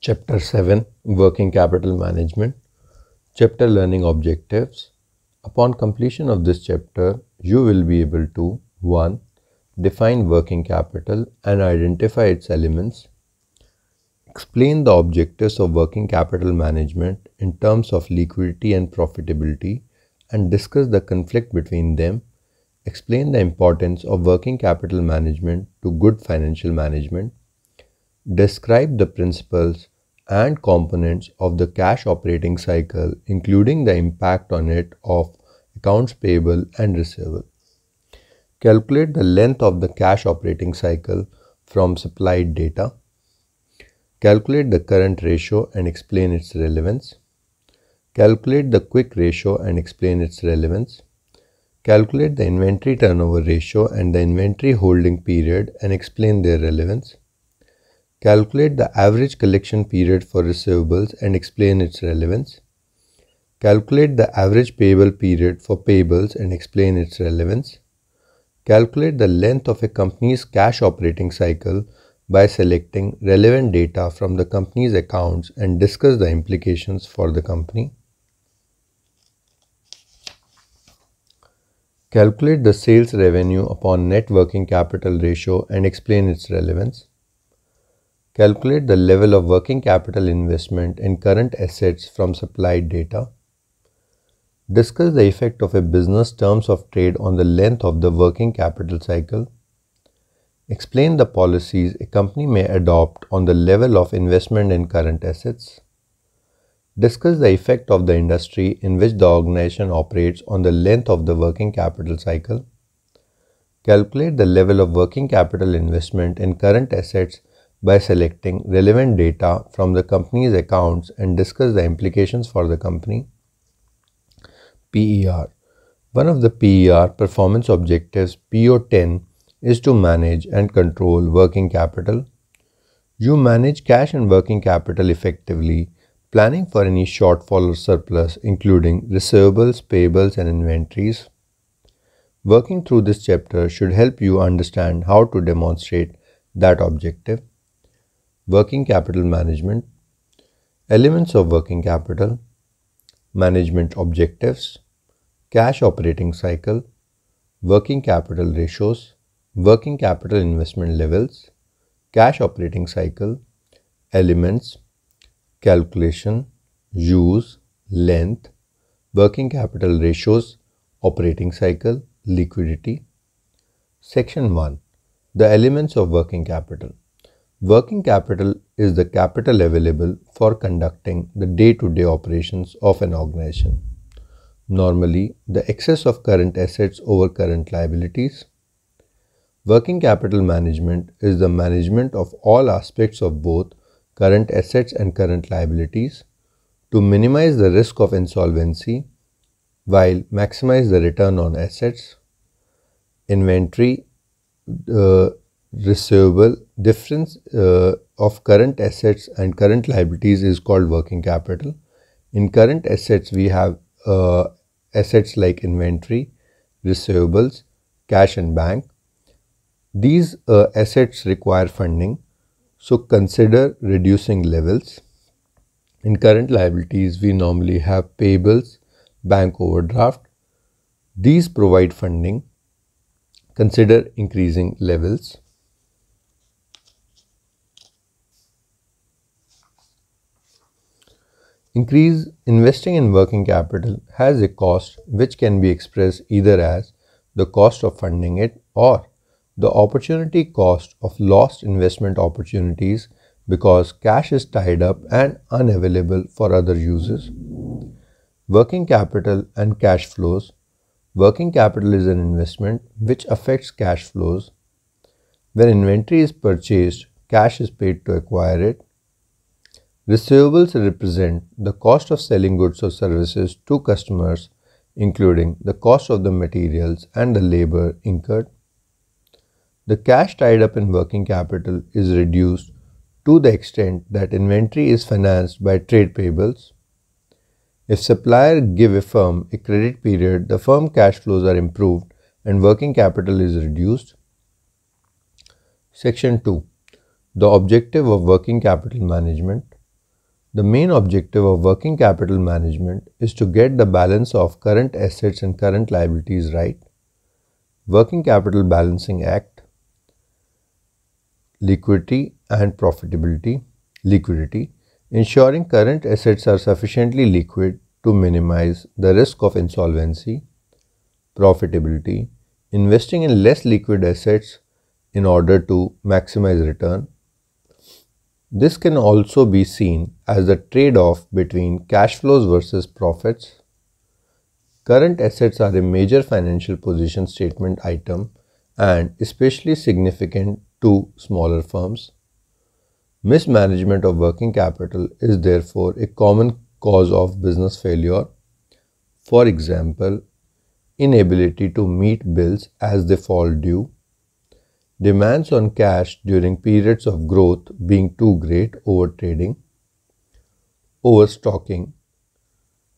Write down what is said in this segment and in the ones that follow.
Chapter 7 Working Capital Management Chapter Learning Objectives Upon completion of this chapter, you will be able to 1. Define working capital and identify its elements. Explain the objectives of working capital management in terms of liquidity and profitability and discuss the conflict between them. Explain the importance of working capital management to good financial management Describe the principles and components of the cash operating cycle, including the impact on it of accounts payable and receivable. Calculate the length of the cash operating cycle from supplied data. Calculate the current ratio and explain its relevance. Calculate the quick ratio and explain its relevance. Calculate the inventory turnover ratio and the inventory holding period and explain their relevance. Calculate the average collection period for receivables and explain its relevance. Calculate the average payable period for payables and explain its relevance. Calculate the length of a company's cash operating cycle by selecting relevant data from the company's accounts and discuss the implications for the company. Calculate the sales revenue upon net working capital ratio and explain its relevance. Calculate the level of working capital investment in current assets from supplied data. Discuss the effect of a business terms of trade on the length of the working capital cycle. Explain the policies a company may adopt on the level of investment in current assets. Discuss the effect of the industry in which the organization operates on the length of the working capital cycle. Calculate the level of working capital investment in current assets by selecting relevant data from the company's accounts and discuss the implications for the company. PER One of the PER performance objectives PO10 is to manage and control working capital. You manage cash and working capital effectively, planning for any shortfall or surplus including receivables, payables and inventories. Working through this chapter should help you understand how to demonstrate that objective working capital management, elements of working capital, management objectives, cash operating cycle, working capital ratios, working capital investment levels, cash operating cycle, elements, calculation, use, length, working capital ratios, operating cycle, liquidity. Section 1 The elements of working capital. Working capital is the capital available for conducting the day to day operations of an organization. Normally, the excess of current assets over current liabilities. Working capital management is the management of all aspects of both current assets and current liabilities to minimize the risk of insolvency while maximize the return on assets. Inventory uh, receivable difference uh, of current assets and current liabilities is called working capital in current assets we have uh, assets like inventory receivables cash and bank these uh, assets require funding so consider reducing levels in current liabilities we normally have payables bank overdraft these provide funding consider increasing levels Increase investing in working capital has a cost which can be expressed either as the cost of funding it or the opportunity cost of lost investment opportunities because cash is tied up and unavailable for other uses. Working capital and cash flows. Working capital is an investment which affects cash flows. When inventory is purchased, cash is paid to acquire it Receivables represent the cost of selling goods or services to customers, including the cost of the materials and the labor incurred. The cash tied up in working capital is reduced to the extent that inventory is financed by trade payables. If supplier give a firm a credit period, the firm cash flows are improved and working capital is reduced. Section 2. The objective of working capital management. The main objective of working capital management is to get the balance of current assets and current liabilities right. Working Capital Balancing Act, Liquidity and Profitability, Liquidity, ensuring current assets are sufficiently liquid to minimize the risk of insolvency, Profitability, investing in less liquid assets in order to maximize return this can also be seen as a trade-off between cash flows versus profits. Current assets are a major financial position statement item and especially significant to smaller firms. Mismanagement of working capital is therefore a common cause of business failure. For example, inability to meet bills as they fall due, demands on cash during periods of growth being too great over trading, overstocking.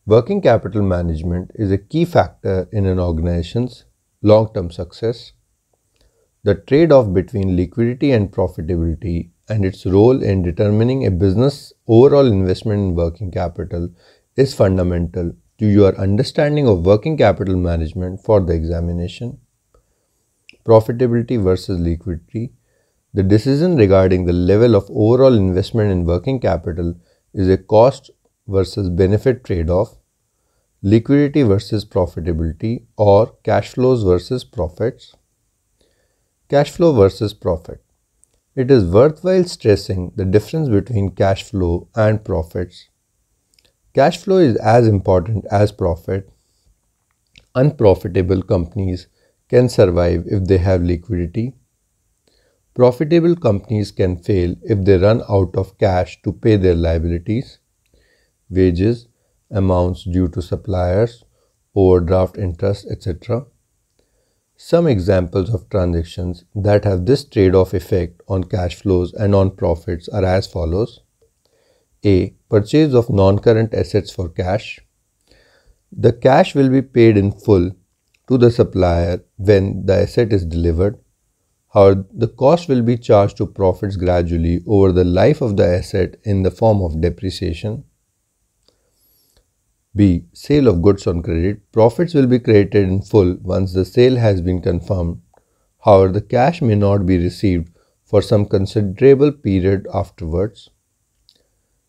Working capital management is a key factor in an organization's long term success. The trade off between liquidity and profitability and its role in determining a business' overall investment in working capital is fundamental to your understanding of working capital management for the examination profitability versus liquidity, the decision regarding the level of overall investment in working capital is a cost versus benefit trade off, liquidity versus profitability, or cash flows versus profits. Cash flow versus profit. It is worthwhile stressing the difference between cash flow and profits. Cash flow is as important as profit. Unprofitable companies can survive if they have liquidity. Profitable companies can fail if they run out of cash to pay their liabilities, wages, amounts due to suppliers, overdraft interest, etc. Some examples of transactions that have this trade off effect on cash flows and on profits are as follows A. Purchase of non current assets for cash. The cash will be paid in full to the supplier when the asset is delivered. However, the cost will be charged to profits gradually over the life of the asset in the form of depreciation. B. Sale of goods on credit. Profits will be credited in full once the sale has been confirmed. However, the cash may not be received for some considerable period afterwards.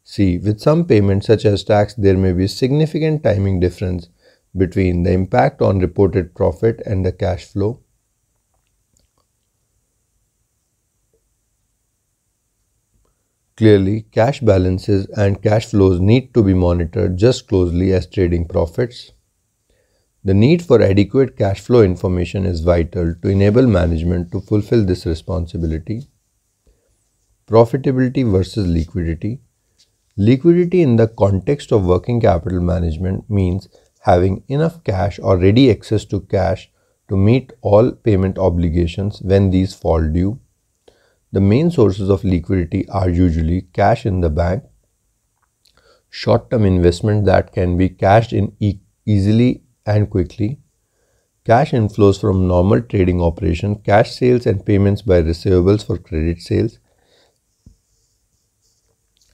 C. With some payments such as tax, there may be significant timing difference between the impact on reported profit and the cash flow. Clearly, cash balances and cash flows need to be monitored just closely as trading profits. The need for adequate cash flow information is vital to enable management to fulfill this responsibility. Profitability versus liquidity. Liquidity in the context of working capital management means having enough cash or ready access to cash to meet all payment obligations when these fall due. The main sources of liquidity are usually cash in the bank, short-term investment that can be cashed in e easily and quickly, cash inflows from normal trading operation, cash sales and payments by receivables for credit sales,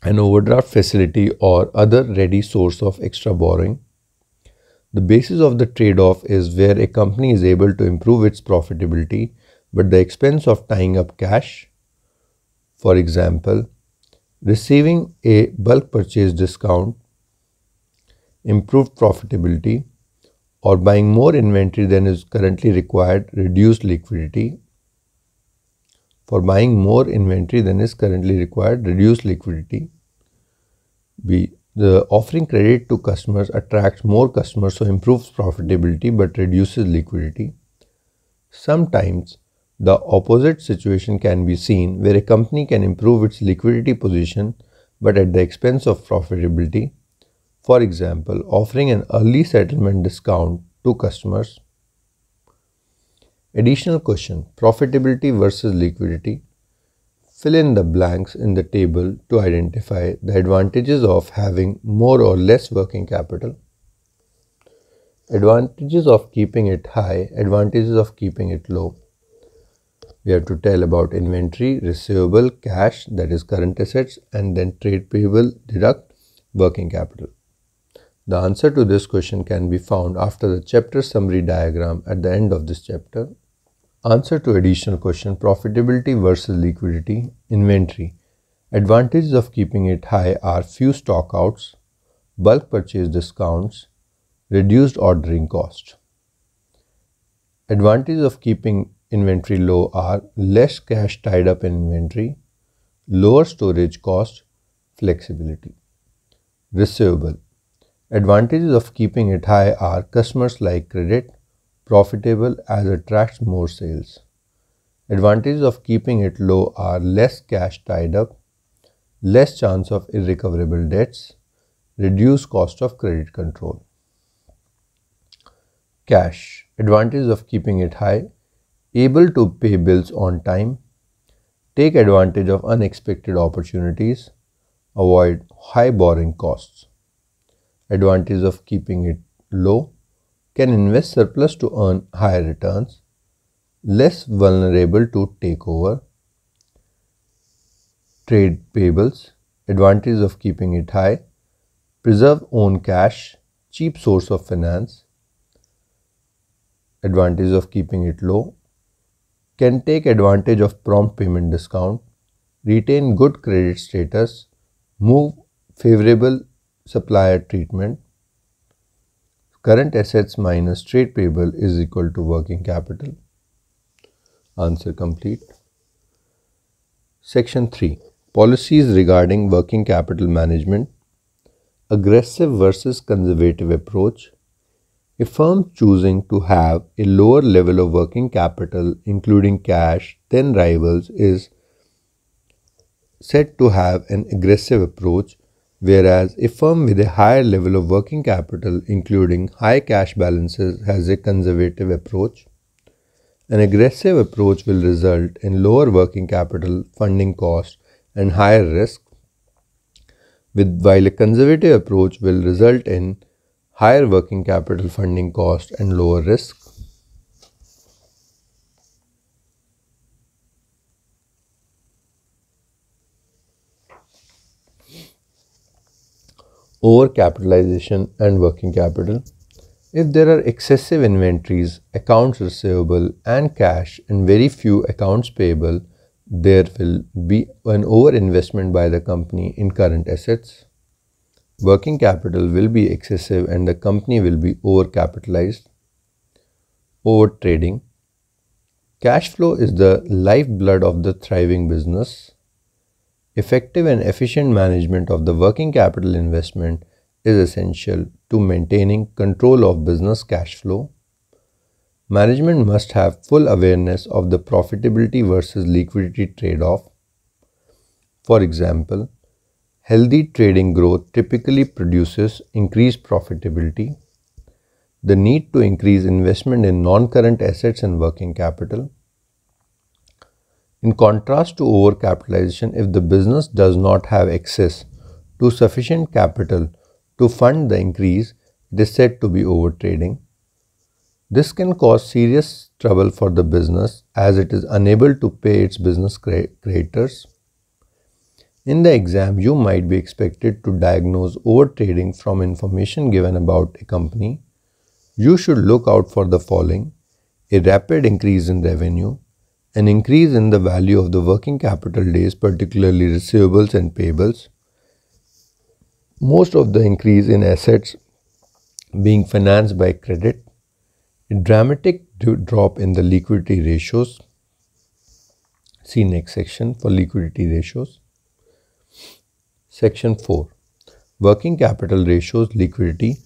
an overdraft facility or other ready source of extra borrowing, the basis of the trade off is where a company is able to improve its profitability, but the expense of tying up cash, for example, receiving a bulk purchase discount, improved profitability, or buying more inventory than is currently required, reduced liquidity. For buying more inventory than is currently required, reduced liquidity. We the offering credit to customers attracts more customers, so improves profitability but reduces liquidity. Sometimes the opposite situation can be seen where a company can improve its liquidity position but at the expense of profitability. For example, offering an early settlement discount to customers. Additional question Profitability versus liquidity. Fill in the blanks in the table to identify the advantages of having more or less working capital. Advantages of keeping it high, advantages of keeping it low. We have to tell about inventory, receivable, cash, that is current assets, and then trade payable, deduct working capital. The answer to this question can be found after the chapter summary diagram at the end of this chapter Answer to additional question profitability versus liquidity, inventory. Advantages of keeping it high are few stockouts, bulk purchase discounts, reduced ordering cost. Advantages of keeping inventory low are less cash tied up in inventory, lower storage cost, flexibility. Receivable. Advantages of keeping it high are customers like credit, profitable as it attracts more sales. Advantages of keeping it low are less cash tied up, less chance of irrecoverable debts, reduced cost of credit control. Cash. Advantages of keeping it high, able to pay bills on time, take advantage of unexpected opportunities, avoid high borrowing costs. Advantages of keeping it low, can invest surplus to earn higher returns, less vulnerable to takeover, trade payables, advantage of keeping it high, preserve own cash, cheap source of finance, advantage of keeping it low, can take advantage of prompt payment discount, retain good credit status, move favorable supplier treatment, current assets minus trade payable is equal to working capital. Answer complete. Section 3 Policies regarding working capital management Aggressive versus conservative approach. A firm choosing to have a lower level of working capital, including cash, than rivals is said to have an aggressive approach whereas a firm with a higher level of working capital, including high cash balances, has a conservative approach. An aggressive approach will result in lower working capital, funding costs, and higher risk, with, while a conservative approach will result in higher working capital funding cost and lower risk. overcapitalization and working capital. If there are excessive inventories, accounts receivable and cash and very few accounts payable, there will be an overinvestment by the company in current assets. Working capital will be excessive and the company will be overcapitalized. Over trading. Cash flow is the lifeblood of the thriving business. Effective and efficient management of the working capital investment is essential to maintaining control of business cash flow. Management must have full awareness of the profitability versus liquidity trade off. For example, healthy trading growth typically produces increased profitability, the need to increase investment in non current assets and working capital, in contrast to overcapitalization, if the business does not have access to sufficient capital to fund the increase, it is said to be overtrading. This can cause serious trouble for the business as it is unable to pay its business creditors. In the exam, you might be expected to diagnose overtrading from information given about a company. You should look out for the following a rapid increase in revenue, an increase in the value of the working capital days, particularly receivables and payables. Most of the increase in assets being financed by credit, a dramatic drop in the liquidity ratios. See next section for liquidity ratios. Section 4 Working capital ratios, liquidity.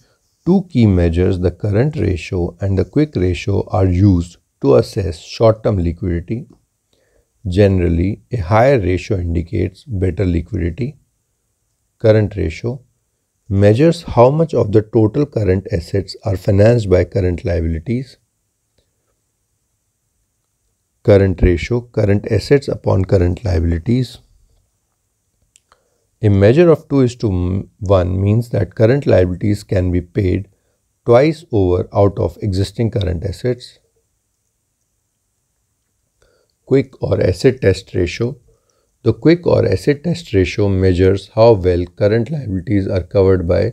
Two key measures, the current ratio and the quick ratio, are used to assess short-term liquidity. Generally, a higher ratio indicates better liquidity. Current ratio measures how much of the total current assets are financed by current liabilities. Current ratio, current assets upon current liabilities. A measure of 2 is to 1 means that current liabilities can be paid twice over out of existing current assets quick or acid test ratio. The quick or acid test ratio measures how well current liabilities are covered by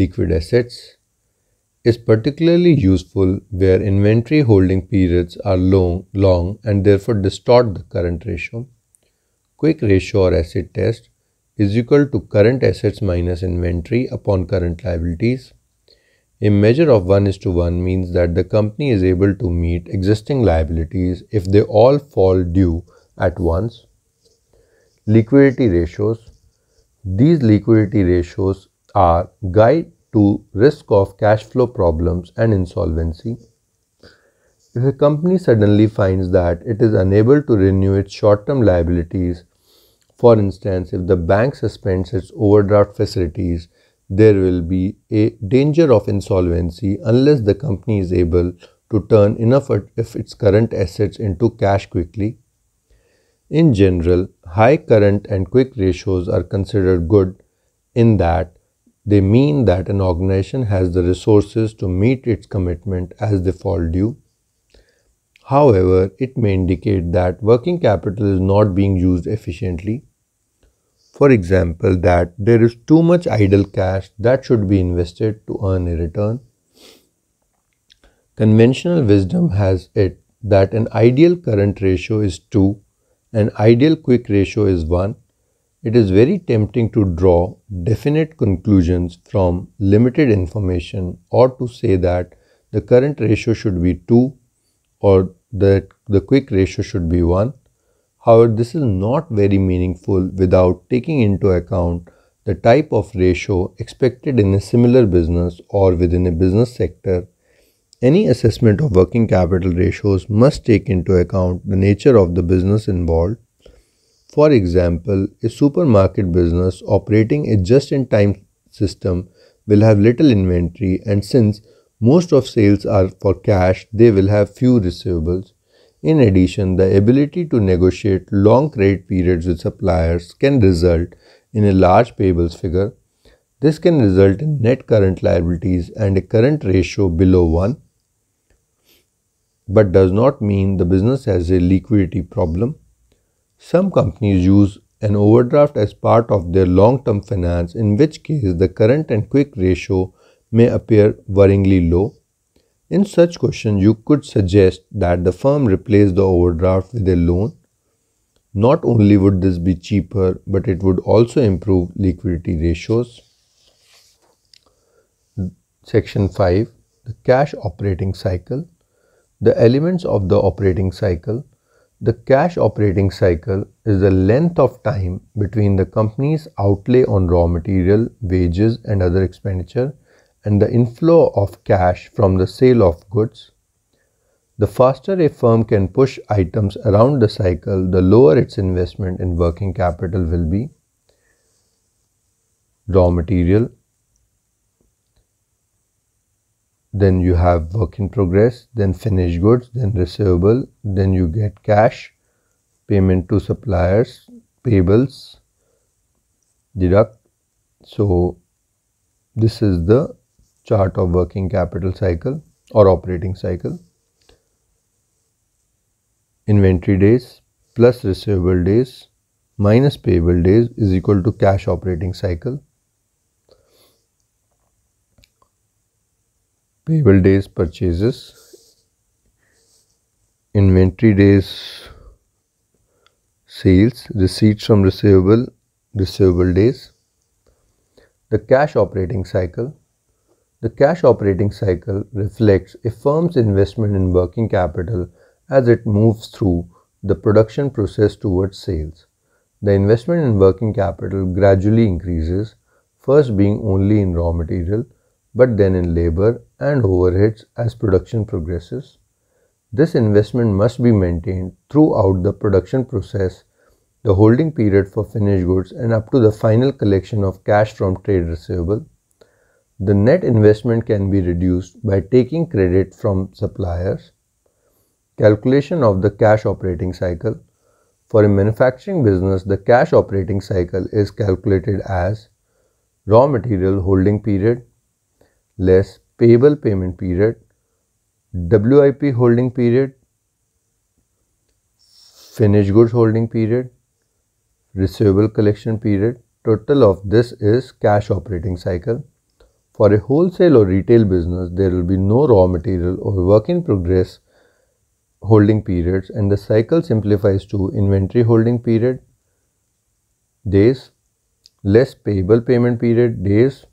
liquid assets. Is particularly useful where inventory holding periods are long, long and therefore distort the current ratio. Quick ratio or acid test is equal to current assets minus inventory upon current liabilities. A measure of 1 is to 1 means that the company is able to meet existing liabilities if they all fall due at once. Liquidity ratios. These liquidity ratios are guide to risk of cash flow problems and insolvency. If a company suddenly finds that it is unable to renew its short-term liabilities, for instance, if the bank suspends its overdraft facilities there will be a danger of insolvency unless the company is able to turn enough of its current assets into cash quickly. In general, high current and quick ratios are considered good in that they mean that an organization has the resources to meet its commitment as they fall due. However, it may indicate that working capital is not being used efficiently for example, that there is too much idle cash that should be invested to earn a return. Conventional wisdom has it that an ideal current ratio is 2, an ideal quick ratio is 1. It is very tempting to draw definite conclusions from limited information or to say that the current ratio should be 2 or that the quick ratio should be 1 However, this is not very meaningful without taking into account the type of ratio expected in a similar business or within a business sector. Any assessment of working capital ratios must take into account the nature of the business involved. For example, a supermarket business operating a just in time system will have little inventory, and since most of sales are for cash, they will have few receivables. In addition, the ability to negotiate long credit periods with suppliers can result in a large payables figure. This can result in net current liabilities and a current ratio below 1, but does not mean the business has a liquidity problem. Some companies use an overdraft as part of their long term finance, in which case the current and quick ratio may appear worryingly low. In such question, you could suggest that the firm replace the overdraft with a loan. Not only would this be cheaper, but it would also improve liquidity ratios. Section 5 The Cash Operating Cycle The elements of the operating cycle the cash operating cycle is the length of time between the company's outlay on raw material, wages, and other expenditure and the inflow of cash from the sale of goods, the faster a firm can push items around the cycle, the lower its investment in working capital will be. Raw material, then you have work in progress, then finished goods, then receivable, then you get cash, payment to suppliers, payables, deduct. So, this is the chart of working capital cycle or operating cycle inventory days plus receivable days minus payable days is equal to cash operating cycle. Payable days purchases, inventory days sales, receipts from receivable, receivable days, the cash operating cycle the cash operating cycle reflects a firm's investment in working capital as it moves through the production process towards sales. The investment in working capital gradually increases, first being only in raw material, but then in labor and overheads as production progresses. This investment must be maintained throughout the production process, the holding period for finished goods, and up to the final collection of cash from trade receivable the net investment can be reduced by taking credit from suppliers, calculation of the cash operating cycle. For a manufacturing business, the cash operating cycle is calculated as raw material holding period less payable payment period, WIP holding period, finished goods holding period, receivable collection period. Total of this is cash operating cycle. For a wholesale or retail business, there will be no raw material or work in progress holding periods and the cycle simplifies to inventory holding period, days, less payable payment period, days,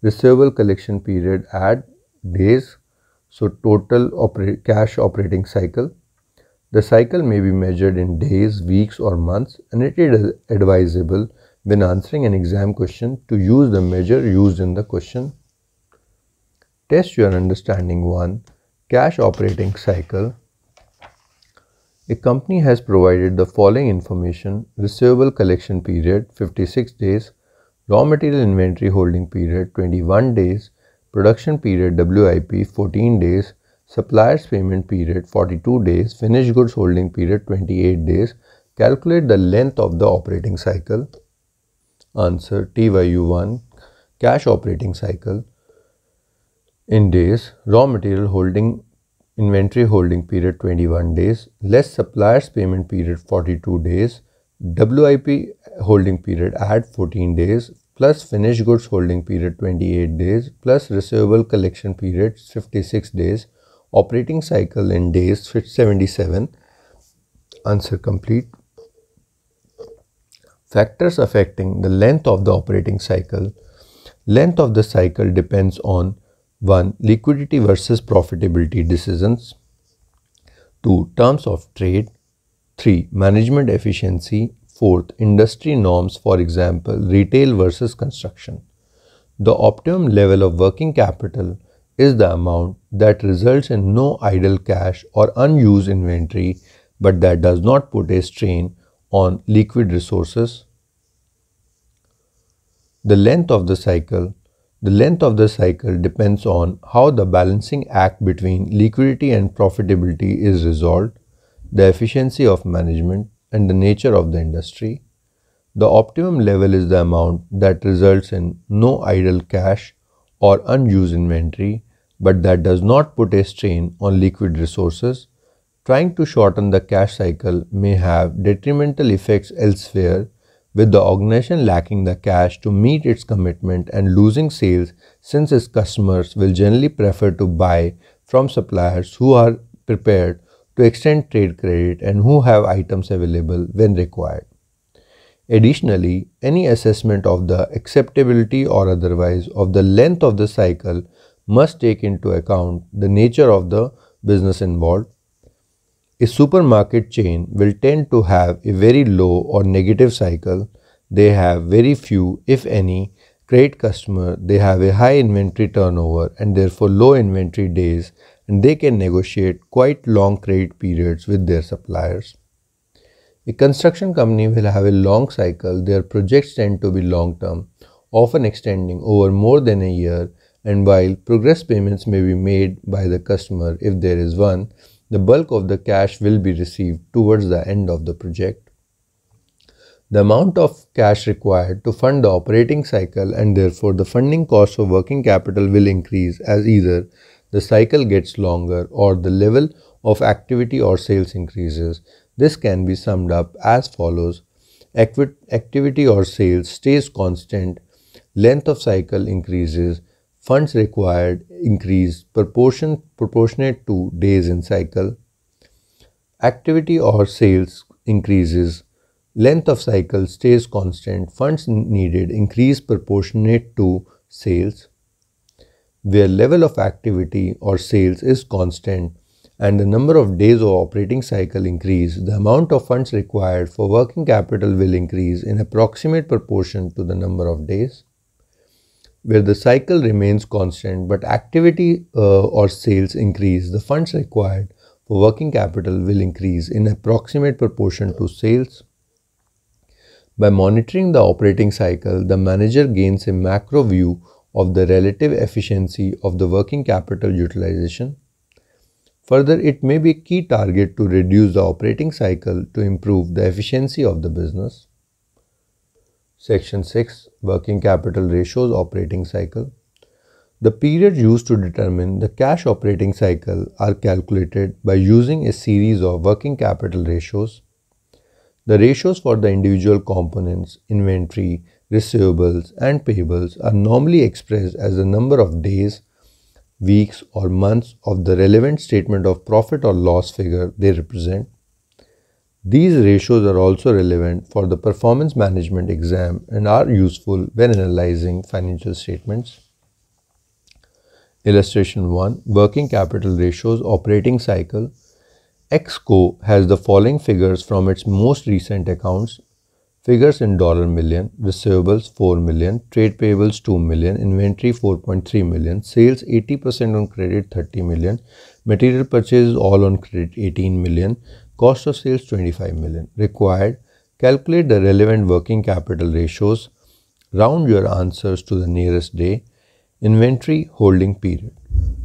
receivable collection period, add, days, so total cash operating cycle. The cycle may be measured in days, weeks or months and it is advisable when answering an exam question to use the measure used in the question. Test your understanding 1. Cash operating cycle. A company has provided the following information receivable collection period 56 days, raw material inventory holding period 21 days, production period WIP 14 days, suppliers payment period 42 days, finished goods holding period 28 days. Calculate the length of the operating cycle. Answer TYU1 Cash operating cycle in days, raw material holding inventory holding period 21 days, less suppliers payment period 42 days, WIP holding period add 14 days, plus finished goods holding period 28 days, plus receivable collection period 56 days, operating cycle in days 77. Answer complete factors affecting the length of the operating cycle. Length of the cycle depends on 1. Liquidity versus profitability decisions 2. Terms of trade 3. Management efficiency 4. Industry norms for example retail versus construction. The optimum level of working capital is the amount that results in no idle cash or unused inventory but that does not put a strain on liquid resources the length of the cycle. The length of the cycle depends on how the balancing act between liquidity and profitability is resolved, the efficiency of management, and the nature of the industry. The optimum level is the amount that results in no idle cash or unused inventory, but that does not put a strain on liquid resources. Trying to shorten the cash cycle may have detrimental effects elsewhere with the organization lacking the cash to meet its commitment and losing sales since its customers will generally prefer to buy from suppliers who are prepared to extend trade credit and who have items available when required. Additionally, any assessment of the acceptability or otherwise of the length of the cycle must take into account the nature of the business involved, a supermarket chain will tend to have a very low or negative cycle. They have very few, if any, credit customer. They have a high inventory turnover and therefore low inventory days and they can negotiate quite long credit periods with their suppliers. A construction company will have a long cycle. Their projects tend to be long term, often extending over more than a year. And while progress payments may be made by the customer if there is one, the bulk of the cash will be received towards the end of the project. The amount of cash required to fund the operating cycle and therefore the funding cost of working capital will increase as either the cycle gets longer or the level of activity or sales increases. This can be summed up as follows. Activity or sales stays constant, length of cycle increases, funds required increase proportion proportionate to days in cycle activity or sales increases length of cycle stays constant funds needed increase proportionate to sales where level of activity or sales is constant and the number of days of operating cycle increase, the amount of funds required for working capital will increase in approximate proportion to the number of days where the cycle remains constant but activity uh, or sales increase, the funds required for working capital will increase in approximate proportion to sales. By monitoring the operating cycle, the manager gains a macro view of the relative efficiency of the working capital utilization. Further, it may be a key target to reduce the operating cycle to improve the efficiency of the business. Section 6 Working Capital Ratios Operating Cycle. The periods used to determine the cash operating cycle are calculated by using a series of working capital ratios. The ratios for the individual components, inventory, receivables, and payables are normally expressed as the number of days, weeks, or months of the relevant statement of profit or loss figure they represent. These ratios are also relevant for the performance management exam and are useful when analyzing financial statements. Illustration 1 Working capital ratios operating cycle. Exco has the following figures from its most recent accounts Figures in dollar million, receivables 4 million, trade payables 2 million, inventory 4.3 million, sales 80% on credit 30 million, material purchases all on credit 18 million, Cost of sales 25 million. Required. Calculate the relevant working capital ratios. Round your answers to the nearest day. Inventory holding period.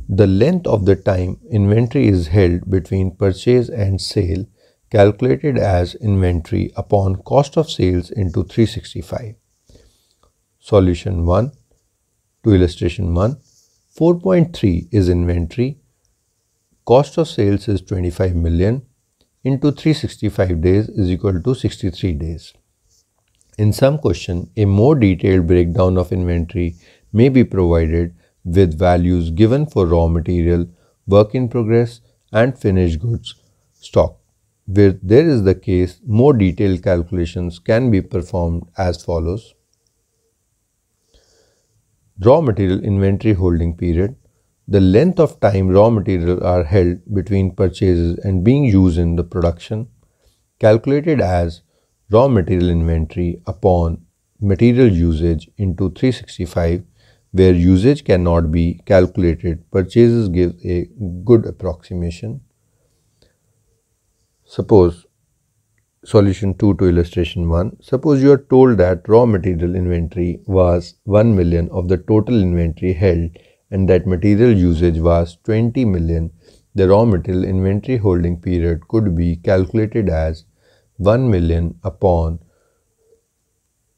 The length of the time inventory is held between purchase and sale calculated as inventory upon cost of sales into 365. Solution 1 to illustration 1. 4.3 is inventory. Cost of sales is 25 million into 365 days is equal to 63 days. In some question, a more detailed breakdown of inventory may be provided with values given for raw material, work in progress and finished goods stock. Where there is the case, more detailed calculations can be performed as follows. Raw material inventory holding period the length of time raw material are held between purchases and being used in the production, calculated as raw material inventory upon material usage into 365 where usage cannot be calculated, purchases give a good approximation. Suppose solution 2 to illustration 1, suppose you are told that raw material inventory was 1 million of the total inventory held and that material usage was 20 million, the raw material inventory holding period could be calculated as 1 million upon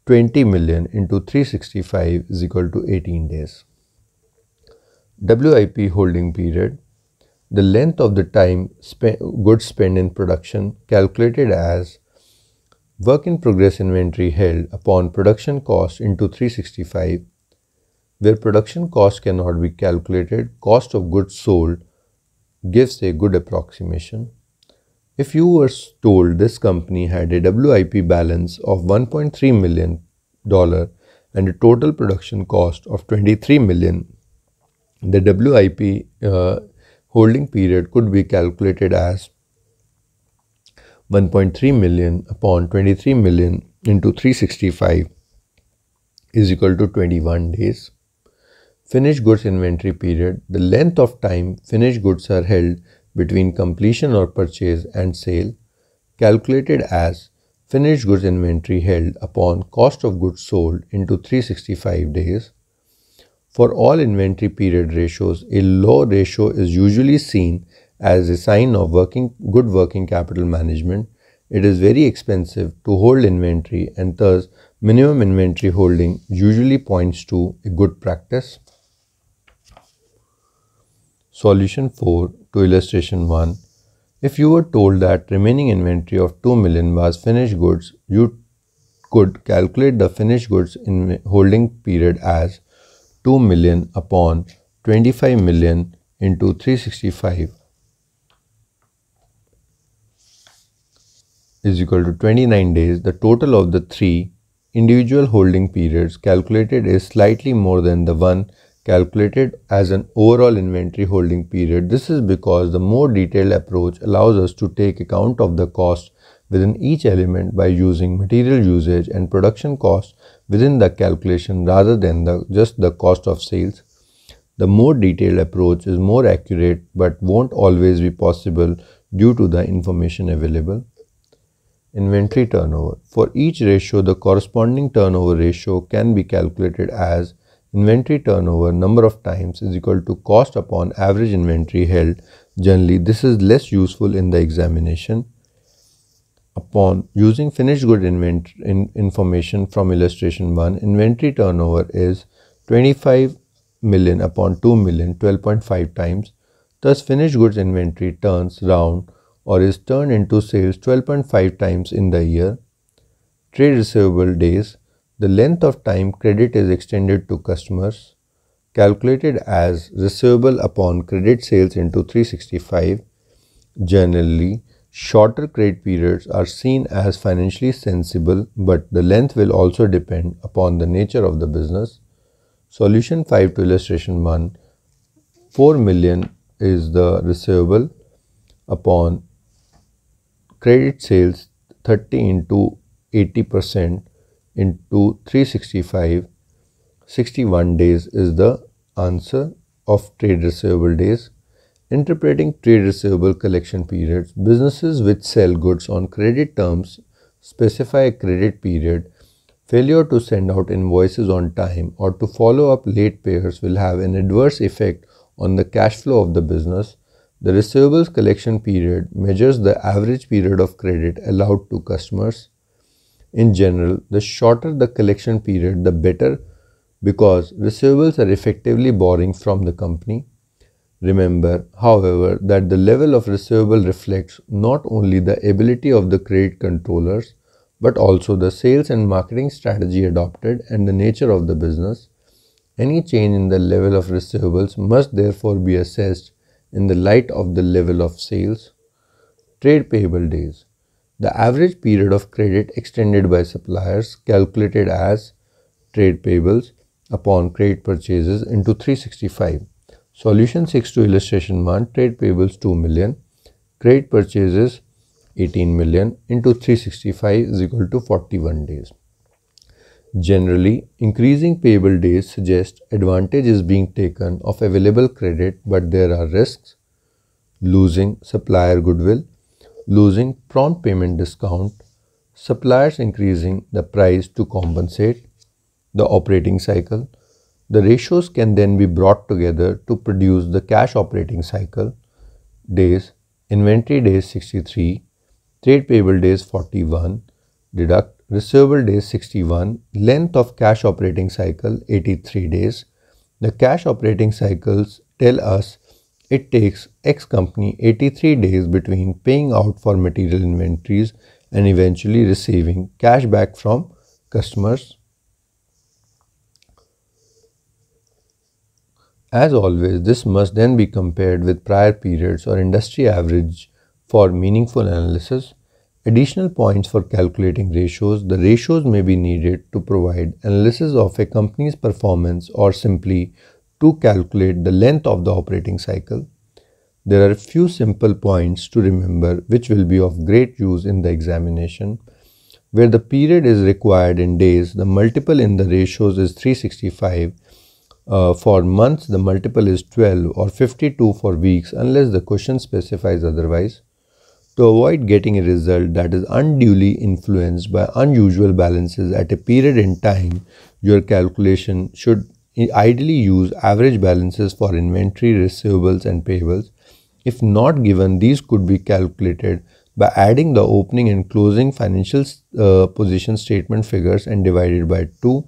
20 million into 365 is equal to 18 days. WIP holding period, the length of the time spe goods spent in production calculated as work in progress inventory held upon production cost into 365 where production cost cannot be calculated, cost of goods sold gives a good approximation. If you were told this company had a WIP balance of $1.3 million and a total production cost of $23 million, the WIP uh, holding period could be calculated as 1.3 million upon 23 million into 365 is equal to 21 days finished goods inventory period, the length of time finished goods are held between completion or purchase and sale, calculated as finished goods inventory held upon cost of goods sold into 365 days. For all inventory period ratios, a low ratio is usually seen as a sign of working, good working capital management. It is very expensive to hold inventory and thus minimum inventory holding usually points to a good practice. Solution 4 to illustration 1. If you were told that remaining inventory of 2 million was finished goods, you could calculate the finished goods in holding period as 2 million upon 25 million into 365 is equal to 29 days. The total of the three individual holding periods calculated is slightly more than the one calculated as an overall inventory holding period. This is because the more detailed approach allows us to take account of the cost within each element by using material usage and production cost within the calculation rather than the, just the cost of sales. The more detailed approach is more accurate but won't always be possible due to the information available. Inventory turnover. For each ratio, the corresponding turnover ratio can be calculated as Inventory turnover number of times is equal to cost upon average inventory held. Generally, this is less useful in the examination. Upon using finished good inventory in information from illustration 1, inventory turnover is 25 million upon 2 million, 12.5 times. Thus, finished goods inventory turns round or is turned into sales 12.5 times in the year. Trade receivable days the length of time credit is extended to customers calculated as receivable upon credit sales into 365. Generally, shorter credit periods are seen as financially sensible, but the length will also depend upon the nature of the business. Solution 5 to illustration 1 4 million is the receivable upon credit sales 30 into 80 percent into 365 61 days is the answer of trade receivable days. Interpreting trade receivable collection periods, businesses which sell goods on credit terms specify a credit period. Failure to send out invoices on time or to follow up late payers will have an adverse effect on the cash flow of the business. The receivables collection period measures the average period of credit allowed to customers in general, the shorter the collection period, the better because receivables are effectively borrowing from the company. Remember, however, that the level of receivable reflects not only the ability of the credit controllers but also the sales and marketing strategy adopted and the nature of the business. Any change in the level of receivables must therefore be assessed in the light of the level of sales. Trade payable days. The average period of credit extended by suppliers calculated as trade payables upon credit purchases into 365. Solution 6 to illustration 1 trade payables 2 million, credit purchases 18 million into 365 is equal to 41 days. Generally, increasing payable days suggest advantage is being taken of available credit but there are risks losing supplier goodwill losing prompt payment discount, suppliers increasing the price to compensate the operating cycle. The ratios can then be brought together to produce the cash operating cycle days, inventory days 63, trade payable days 41, deduct receivable days 61, length of cash operating cycle 83 days. The cash operating cycles tell us it takes X company 83 days between paying out for material inventories and eventually receiving cash back from customers. As always, this must then be compared with prior periods or industry average for meaningful analysis. Additional points for calculating ratios. The ratios may be needed to provide analysis of a company's performance or simply to calculate the length of the operating cycle, there are few simple points to remember which will be of great use in the examination. Where the period is required in days, the multiple in the ratios is 365. Uh, for months, the multiple is 12 or 52 for weeks unless the question specifies otherwise. To avoid getting a result that is unduly influenced by unusual balances at a period in time, your calculation should ideally use average balances for inventory, receivables and payables. If not given, these could be calculated by adding the opening and closing financial uh, position statement figures and divided by 2.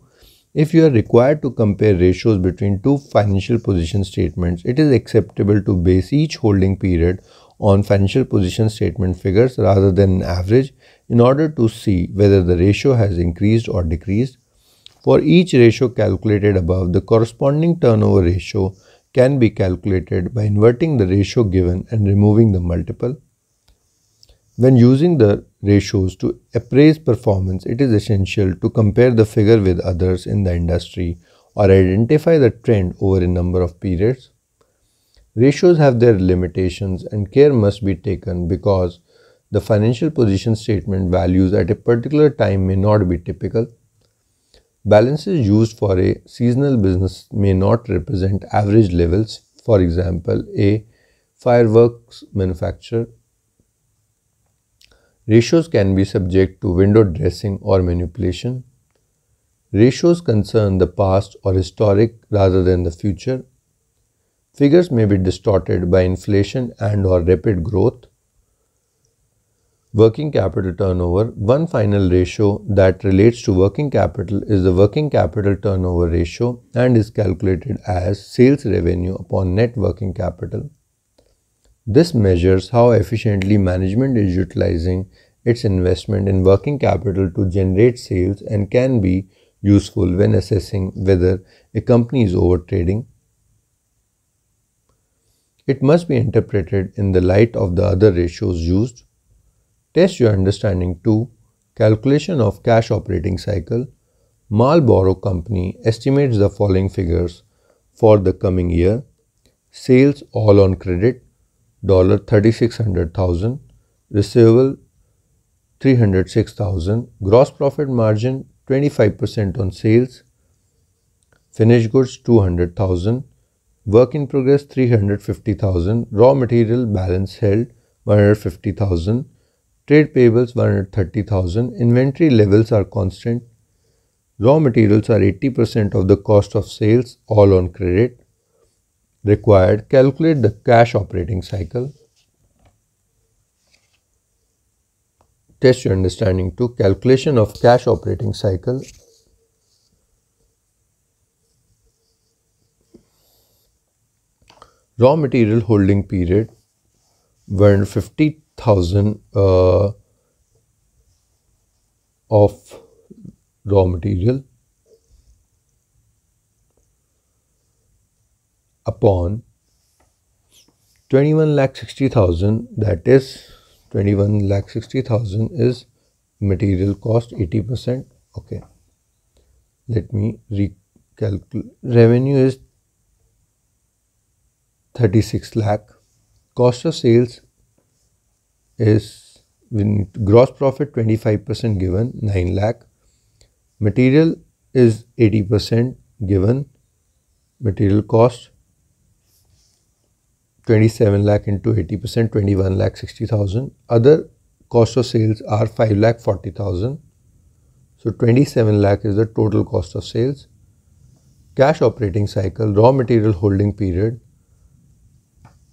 If you are required to compare ratios between two financial position statements, it is acceptable to base each holding period on financial position statement figures rather than an average in order to see whether the ratio has increased or decreased. For each ratio calculated above, the corresponding turnover ratio can be calculated by inverting the ratio given and removing the multiple. When using the ratios to appraise performance, it is essential to compare the figure with others in the industry or identify the trend over a number of periods. Ratios have their limitations and care must be taken because the financial position statement values at a particular time may not be typical. Balances used for a seasonal business may not represent average levels. For example, a fireworks manufacturer. Ratios can be subject to window dressing or manipulation. Ratios concern the past or historic rather than the future. Figures may be distorted by inflation and or rapid growth working capital turnover, one final ratio that relates to working capital is the working capital turnover ratio and is calculated as sales revenue upon net working capital. This measures how efficiently management is utilizing its investment in working capital to generate sales and can be useful when assessing whether a company is overtrading. It must be interpreted in the light of the other ratios used Test your understanding 2. Calculation of cash operating cycle. Marlboro Company estimates the following figures for the coming year. Sales all on credit $3600,000. Receivable 306,000. Gross profit margin 25% on sales. Finished goods 200,000. Work in progress 350,000. Raw material balance held 150,000. Trade payables were at 30,000. Inventory levels are constant. Raw materials are 80% of the cost of sales, all on credit. Required, calculate the cash operating cycle. Test your understanding to calculation of cash operating cycle. Raw material holding period, 150 thousand uh, of raw material upon 21 lakh 60,000 that is 21 lakh 60,000 is material cost 80% okay let me recalculate revenue is 36 lakh cost of sales is gross profit 25% given 9 lakh material is 80% given material cost 27 lakh into 80% 21 lakh 60000 other cost of sales are 5 lakh 40000 so 27 lakh is the total cost of sales cash operating cycle raw material holding period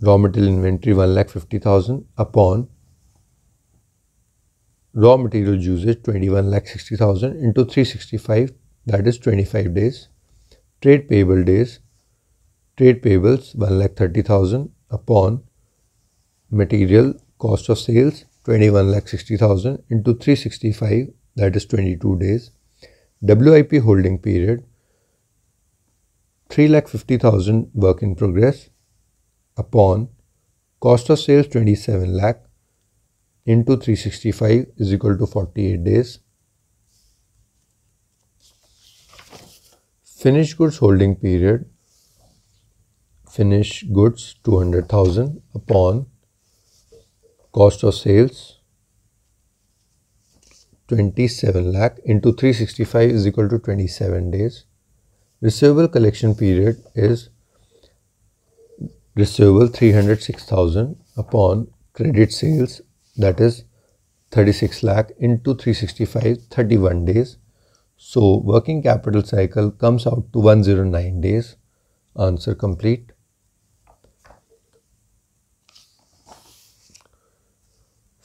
raw material inventory 1 lakh 50000 upon raw material usage 21 lakh 60,000 into 365 that is 25 days trade payable days trade payables 1 lakh 30,000 upon material cost of sales 21 lakh 60,000 into 365 that is 22 days WIP holding period 3 lakh 50,000 work in progress upon cost of sales 27 lakh into 365 is equal to 48 days. Finished goods holding period, finished goods 200,000 upon cost of sales 27 lakh into 365 is equal to 27 days. Receivable collection period is receivable 306,000 upon credit sales that is 36 lakh into 365 31 days so working capital cycle comes out to 109 days answer complete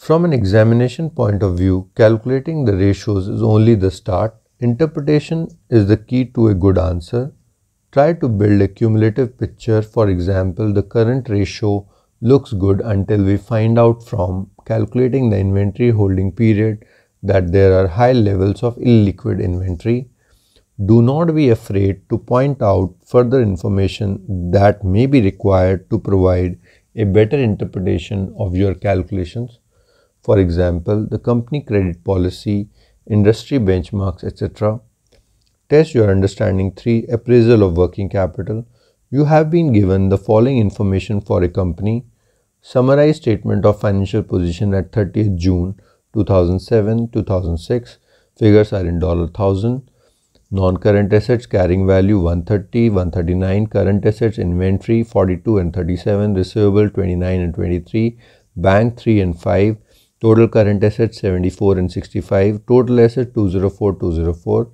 From an examination point of view, calculating the ratios is only the start. Interpretation is the key to a good answer. Try to build a cumulative picture. For example, the current ratio looks good until we find out from calculating the inventory holding period that there are high levels of illiquid inventory. Do not be afraid to point out further information that may be required to provide a better interpretation of your calculations. For example, the company credit policy, industry benchmarks, etc. Test your understanding 3 appraisal of working capital. You have been given the following information for a company Summarized statement of financial position at 30th June 2007 2006. Figures are in dollar thousand. Non current assets carrying value 130, 139. Current assets inventory 42 and 37. Receivable 29 and 23. Bank 3 and 5. Total current assets 74 and 65. Total assets 204, 204.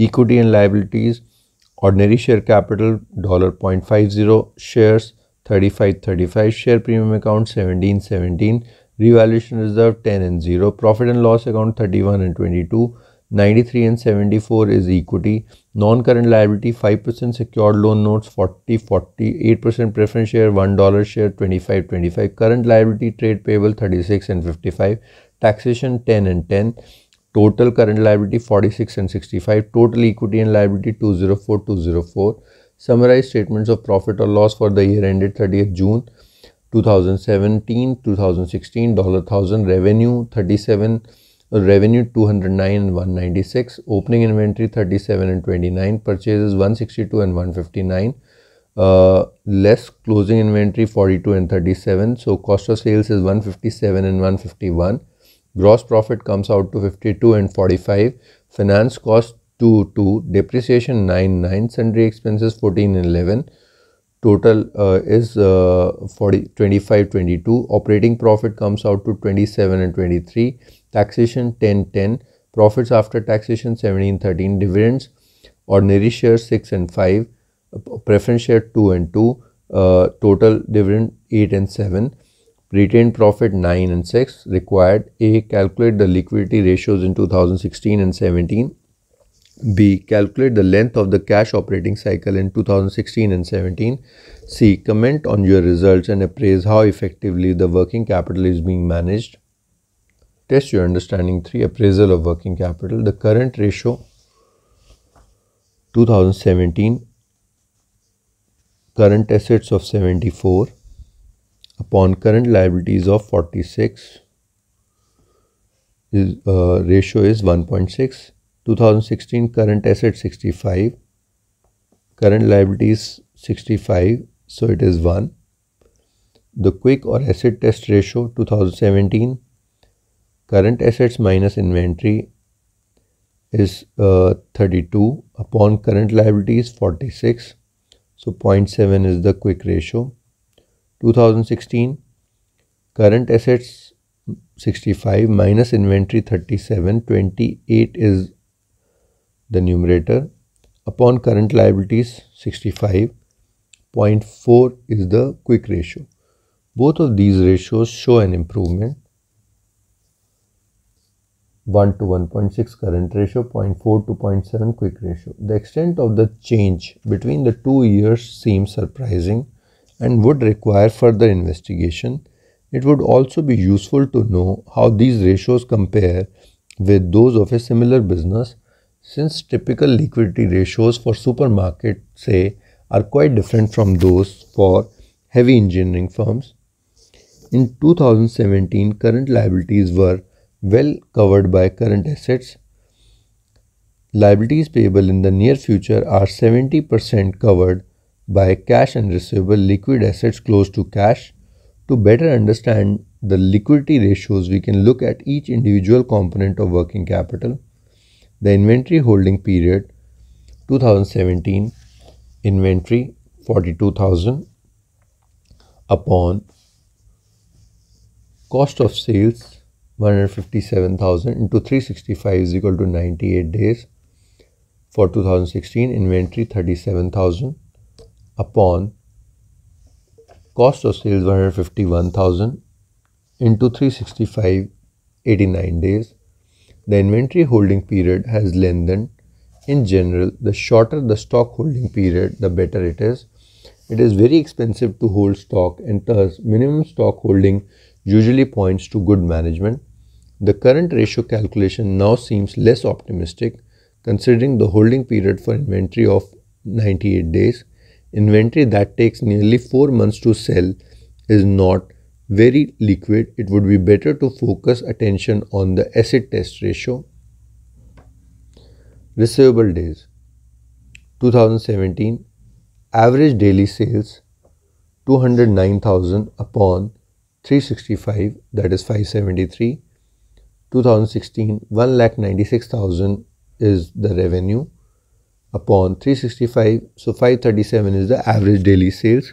Equity and liabilities ordinary share capital $0.50 shares 35 35 share premium account 17 17 revaluation reserve 10 and 0 profit and loss account 31 and 22 93 and 74 is equity non-current liability 5% secured loan notes 40 40 8% preference share $1 share 25 25 current liability trade payable 36 and 55 taxation 10 and 10 total current liability 46 and 65 total equity and liability 204 204 Summarize statements of profit or loss for the year ended 30th June 2017, 2016, dollar thousand revenue 37 uh, revenue 209 and 196 opening inventory 37 and 29 purchases 162 and 159 uh, less closing inventory 42 and 37 so cost of sales is 157 and 151 gross profit comes out to 52 and 45 finance cost 2, 2, depreciation 9, 9, sundry expenses 14, 11, total uh, is uh, 40, 25, 22, operating profit comes out to 27 and 23, taxation 10, 10, profits after taxation 17, 13, dividends, ordinary share 6 and 5, preference share 2 and 2, uh, total dividend 8 and 7, retained profit 9 and 6 required a calculate the liquidity ratios in 2016 and 17 B. Calculate the length of the cash operating cycle in 2016 and 17. C. Comment on your results and appraise how effectively the working capital is being managed. Test your understanding 3. Appraisal of working capital. The current ratio 2017 current assets of 74 upon current liabilities of 46 is, uh, ratio is 1.6 2016 current assets 65 current liabilities 65 so it is 1 the quick or asset test ratio 2017 current assets minus inventory is uh, 32 upon current liabilities 46 so 0.7 is the quick ratio 2016 current assets 65 minus inventory 37 28 is the numerator upon current liabilities 65.4 is the quick ratio. Both of these ratios show an improvement 1 to 1.6 current ratio, 0.4 to 0.7 quick ratio. The extent of the change between the two years seems surprising and would require further investigation. It would also be useful to know how these ratios compare with those of a similar business since typical liquidity ratios for supermarkets, say, are quite different from those for heavy engineering firms, in 2017 current liabilities were well covered by current assets. Liabilities payable in the near future are 70% covered by cash and receivable liquid assets close to cash. To better understand the liquidity ratios, we can look at each individual component of working capital the inventory holding period 2017 inventory 42000 upon cost of sales 157,000 into 365 is equal to 98 days for 2016 inventory 37,000 upon cost of sales 151,000 into 365 89 days the inventory holding period has lengthened. In general, the shorter the stock holding period, the better it is. It is very expensive to hold stock and thus minimum stock holding usually points to good management. The current ratio calculation now seems less optimistic considering the holding period for inventory of 98 days. Inventory that takes nearly 4 months to sell is not very liquid, it would be better to focus attention on the acid test ratio. Receivable days 2017 average daily sales 209,000 upon 365 that is 573 2016 1,96,000 is the revenue upon 365 so 537 is the average daily sales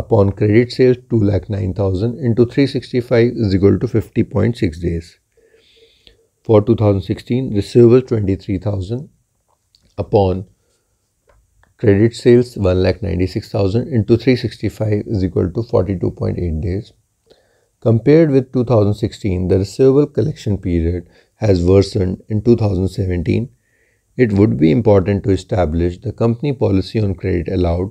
upon credit sales 2 lakh 9000 into 365 is equal to 50.6 days. For 2016, receivable 23,000 upon credit sales 1 lakh 96,000 into 365 is equal to 42.8 days. Compared with 2016, the receivable collection period has worsened in 2017. It would be important to establish the company policy on credit allowed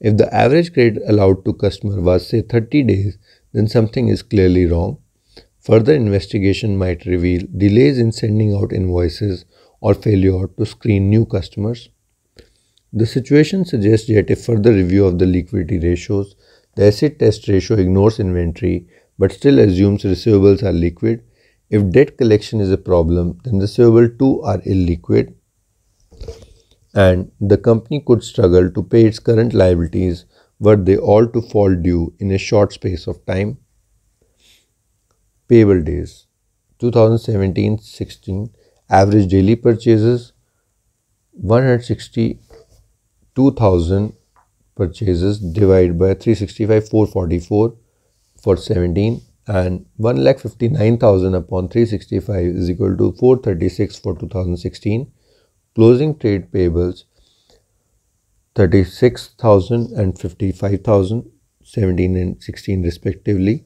if the average credit allowed to customer was say 30 days, then something is clearly wrong. Further investigation might reveal delays in sending out invoices or failure to screen new customers. The situation suggests yet a further review of the liquidity ratios. The asset test ratio ignores inventory but still assumes receivables are liquid. If debt collection is a problem, then receivables too are illiquid and the company could struggle to pay its current liabilities were they all to fall due in a short space of time. Payable days 2017 16 average daily purchases 162,000 purchases divided by 365 444 for 17 and 1,59,000 upon 365 is equal to 436 for 2016 Closing trade payables 36,000 and 55,000, 17 and 16 respectively.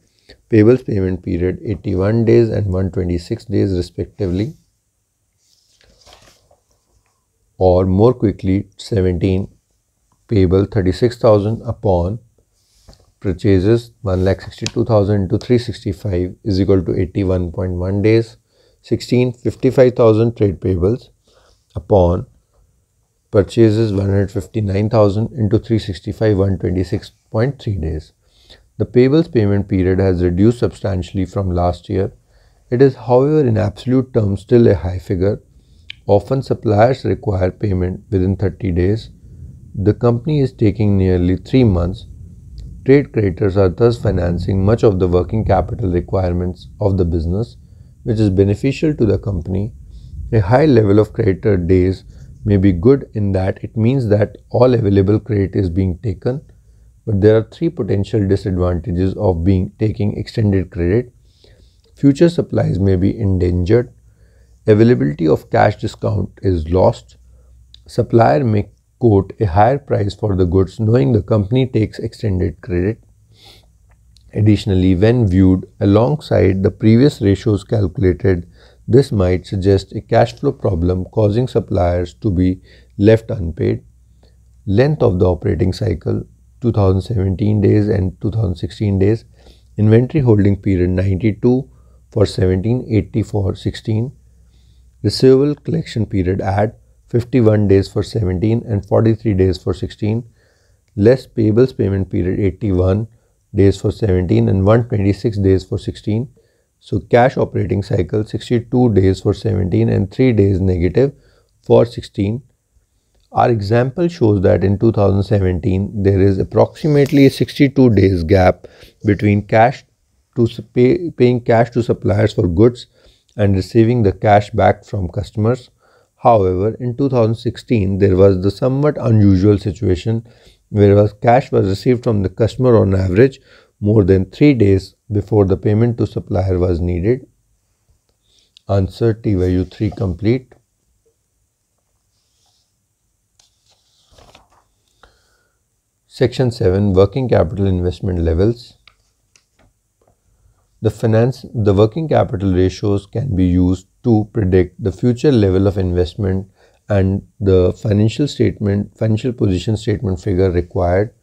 Payables payment period 81 days and 126 days respectively. Or more quickly 17 payable 36,000 upon purchases 1,62,000 to 365 is equal to 81.1 days. 16 55,000 trade payables upon purchases 159,000 into 365 126.3 days. The payables payment period has reduced substantially from last year. It is however in absolute terms still a high figure. Often suppliers require payment within 30 days. The company is taking nearly 3 months. Trade creditors are thus financing much of the working capital requirements of the business, which is beneficial to the company a high level of creditor days may be good in that it means that all available credit is being taken, but there are three potential disadvantages of being taking extended credit. Future supplies may be endangered, availability of cash discount is lost, supplier may quote a higher price for the goods knowing the company takes extended credit. Additionally, when viewed alongside the previous ratios calculated this might suggest a cash flow problem causing suppliers to be left unpaid. Length of the operating cycle 2017 days and 2016 days. Inventory holding period 92 for 17, 80 for 16. Receivable collection period add 51 days for 17 and 43 days for 16. Less payables payment period 81 days for 17 and 126 days for 16. So cash operating cycle 62 days for 17 and 3 days negative for 16. Our example shows that in 2017 there is approximately a 62 days gap between cash to pay, paying cash to suppliers for goods and receiving the cash back from customers. However, in 2016 there was the somewhat unusual situation where cash was received from the customer on average more than 3 days before the payment to supplier was needed. Answer T value 3 complete. Section 7 Working Capital Investment Levels the finance the working capital ratios can be used to predict the future level of investment and the financial statement financial position statement figure required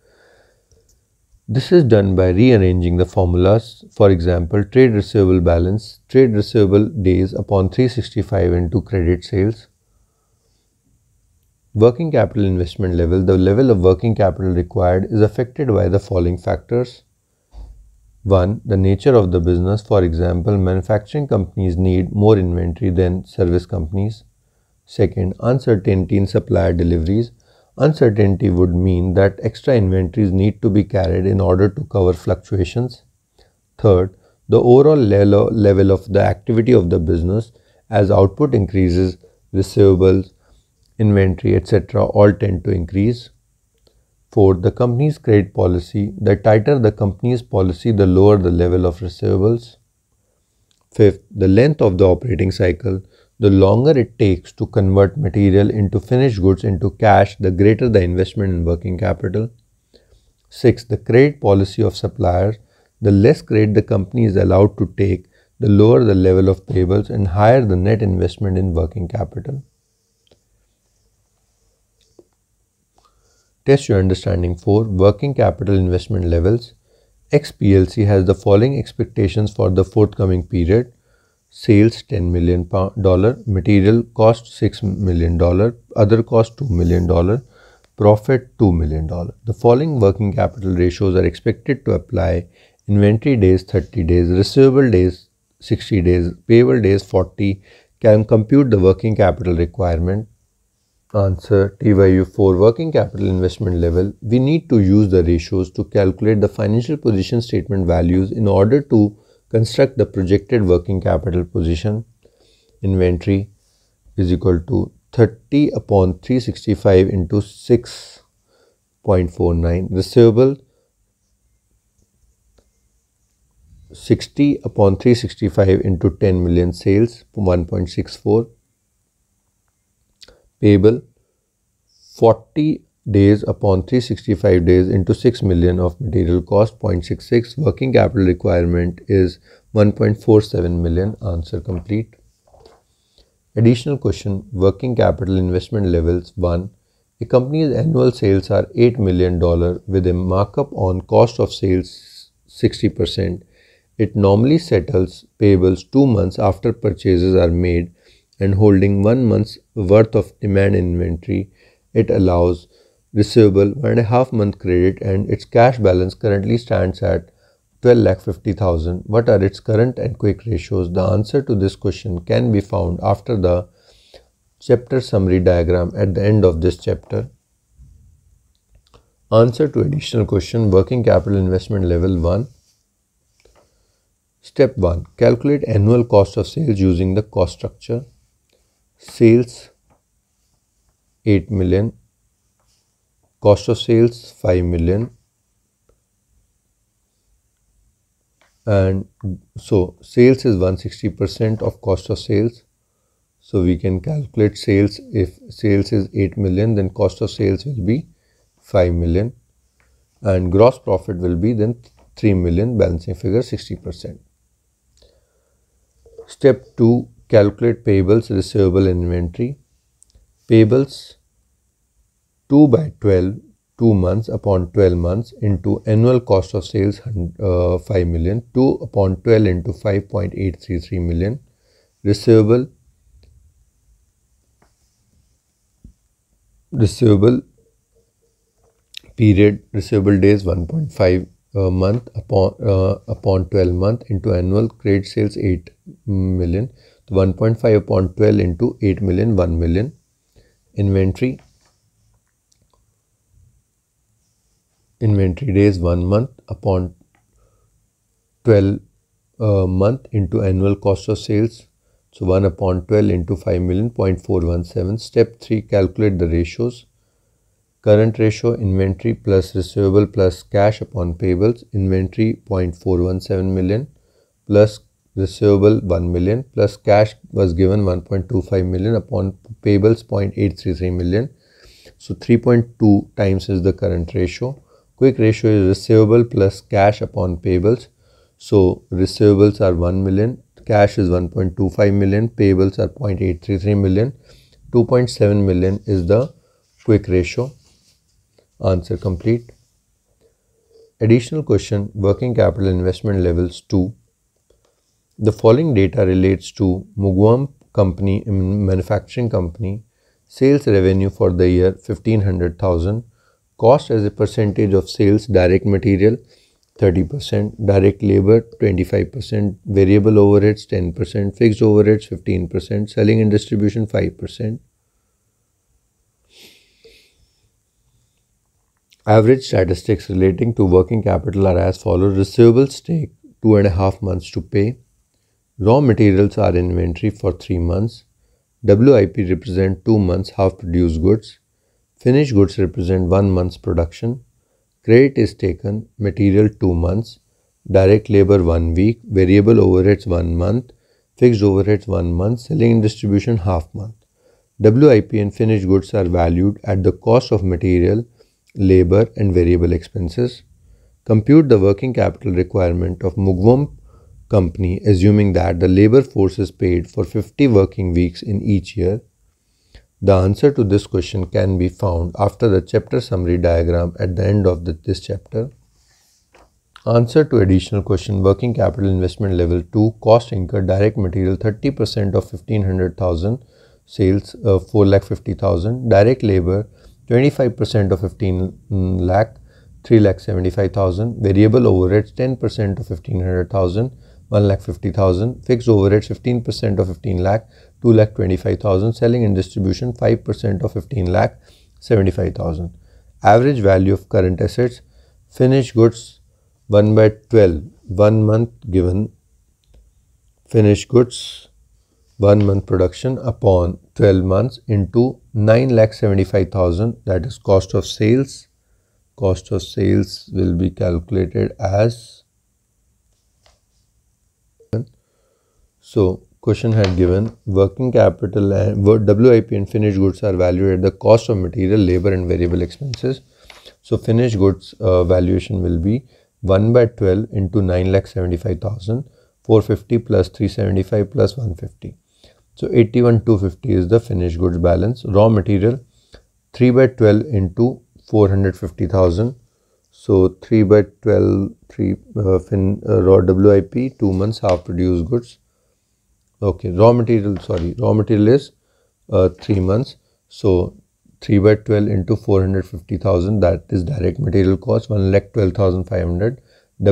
this is done by rearranging the formulas, for example, trade receivable balance, trade receivable days upon 365 into credit sales, Working capital investment level, the level of working capital required is affected by the following factors. 1. The nature of the business, for example, manufacturing companies need more inventory than service companies. 2. Uncertainty in supplier deliveries, Uncertainty would mean that extra inventories need to be carried in order to cover fluctuations. Third, the overall level of the activity of the business as output increases, receivables, inventory, etc. all tend to increase. Fourth, the company's credit policy. The tighter the company's policy, the lower the level of receivables. Fifth, the length of the operating cycle. The longer it takes to convert material into finished goods into cash, the greater the investment in working capital. 6. The credit policy of suppliers. The less credit the company is allowed to take, the lower the level of payables and higher the net investment in working capital. Test your understanding 4. Working capital investment levels. XPLC has the following expectations for the forthcoming period sales $10 million dollar, material cost $6 million dollar, other cost $2 million dollar, profit $2 million dollar. The following working capital ratios are expected to apply inventory days 30 days, receivable days 60 days, payable days 40. Can compute the working capital requirement. Answer T Y U 4 working capital investment level. We need to use the ratios to calculate the financial position statement values in order to Construct the projected working capital position. Inventory is equal to 30 upon 365 into 6.49. Receivable 60 upon 365 into 10 million sales 1.64. Payable 40 days upon 365 days into 6 million of material cost 0.66 working capital requirement is 1.47 million answer complete additional question working capital investment levels 1 a company's annual sales are 8 million dollar with a markup on cost of sales 60% it normally settles payables 2 months after purchases are made and holding 1 month's worth of demand inventory it allows receivable one and a half month credit and its cash balance currently stands at 12,50,000. What are its current and quick ratios? The answer to this question can be found after the chapter summary diagram at the end of this chapter. Answer to additional question Working capital investment level 1. Step 1 Calculate annual cost of sales using the cost structure. Sales 8 million cost of sales 5 million and so sales is 160% of cost of sales so we can calculate sales if sales is 8 million then cost of sales will be 5 million and gross profit will be then 3 million balancing figure 60% step 2 calculate payables receivable inventory payables 2 by 12 2 months upon 12 months into annual cost of sales uh, 5 million 2 upon 12 into 5.833 million receivable receivable period receivable days 1.5 uh, month upon uh, upon 12 month into annual credit sales 8 million so 1.5 upon 12 into 8 million 1 million inventory inventory days 1 month upon 12 uh, month into annual cost of sales. So 1 upon 12 into 5 million 0.417. Step 3 calculate the ratios. Current ratio inventory plus receivable plus cash upon payables inventory 0.417 million plus receivable 1 million plus cash was given 1.25 million upon payables 0.833 million. So 3.2 times is the current ratio. Quick ratio is receivable plus cash upon payables. So receivables are 1 million, cash is 1.25 million, payables are 0.833 million. 2.7 million is the quick ratio. Answer complete. Additional question, working capital investment levels 2. The following data relates to Mugwump company, manufacturing company, sales revenue for the year 1500,000, cost as a percentage of sales direct material 30% direct labor 25% variable overheads 10% fixed overheads 15% selling and distribution 5% average statistics relating to working capital are as follows receivables take two and a half months to pay raw materials are inventory for three months wip represent two months half produced goods Finished goods represent one month's production. Credit is taken, material two months, direct labor one week, variable overheads one month, fixed overheads one month, selling and distribution half month. WIP and finished goods are valued at the cost of material, labor and variable expenses. Compute the working capital requirement of Mugwump company assuming that the labor force is paid for 50 working weeks in each year the answer to this question can be found after the chapter summary diagram at the end of the, this chapter. Answer to additional question working capital investment level 2 cost incurred direct material 30% of 1500,000 sales uh, 4,50,000 direct labor 25% of 15 lakh 3,75,000 variable overheads 10% of 1500,000 1,50,000 fixed overheads 15% of 15 lakh 2 lakh 25,000. Selling and distribution 5% of 15 lakh 75,000. Average value of current assets, finished goods 1 by 12, 1 month given finished goods 1 month production upon 12 months into 9 lakh 75,000 that is cost of sales. Cost of sales will be calculated as so question had given working capital and WIP and finished goods are valued at the cost of material, labor, and variable expenses. So, finished goods uh, valuation will be 1 by 12 into 9 lakh 450 plus 375 plus 150. So, 81 250 is the finished goods balance. Raw material 3 by 12 into 450,000. So, 3 by 12, 3 uh, fin, uh, raw WIP, 2 months half produced goods okay raw material sorry raw material is uh, 3 months so 3 by 12 into 450,000 that is direct material cost 1 lakh 12,500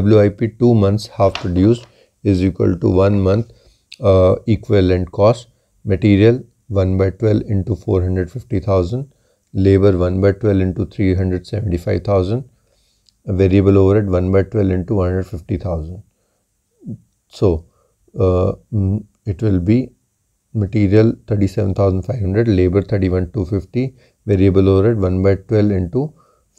WIP 2 months half produced is equal to 1 month uh, equivalent cost material 1 by 12 into 450,000 labor 1 by 12 into 375,000 variable overhead 1 by 12 into 150,000 so uh, mm, it will be material 37,500, labor 31,250, variable overhead 1 by 12 into